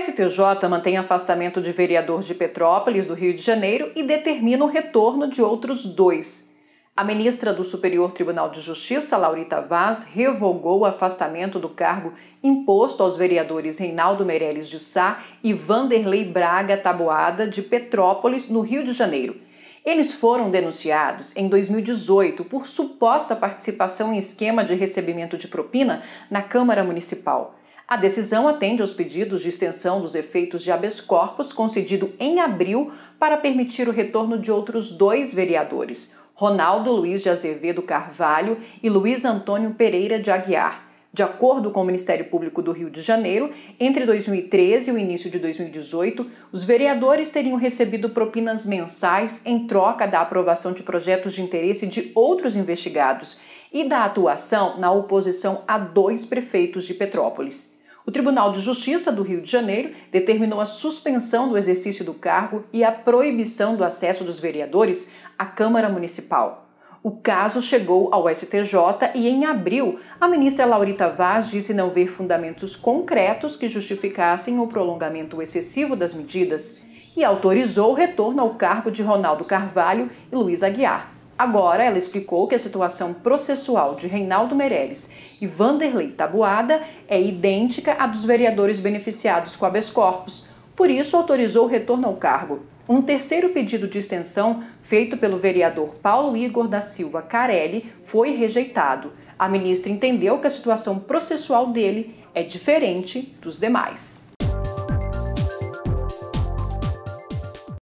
STJ mantém afastamento de vereador de Petrópolis, do Rio de Janeiro, e determina o retorno de outros dois. A ministra do Superior Tribunal de Justiça, Laurita Vaz, revogou o afastamento do cargo imposto aos vereadores Reinaldo Meirelles de Sá e Vanderlei Braga Taboada, de Petrópolis, no Rio de Janeiro. Eles foram denunciados em 2018 por suposta participação em esquema de recebimento de propina na Câmara Municipal. A decisão atende aos pedidos de extensão dos efeitos de habeas corpus concedido em abril para permitir o retorno de outros dois vereadores, Ronaldo Luiz de Azevedo Carvalho e Luiz Antônio Pereira de Aguiar. De acordo com o Ministério Público do Rio de Janeiro, entre 2013 e o início de 2018, os vereadores teriam recebido propinas mensais em troca da aprovação de projetos de interesse de outros investigados e da atuação na oposição a dois prefeitos de Petrópolis. O Tribunal de Justiça do Rio de Janeiro determinou a suspensão do exercício do cargo e a proibição do acesso dos vereadores à Câmara Municipal. O caso chegou ao STJ e, em abril, a ministra Laurita Vaz disse não ver fundamentos concretos que justificassem o prolongamento excessivo das medidas e autorizou o retorno ao cargo de Ronaldo Carvalho e Luiz Aguiar. Agora, ela explicou que a situação processual de Reinaldo Meirelles e Vanderlei Tabuada é idêntica à dos vereadores beneficiados com habeas corpus, por isso autorizou o retorno ao cargo. Um terceiro pedido de extensão, feito pelo vereador Paulo Igor da Silva Carelli, foi rejeitado. A ministra entendeu que a situação processual dele é diferente dos demais.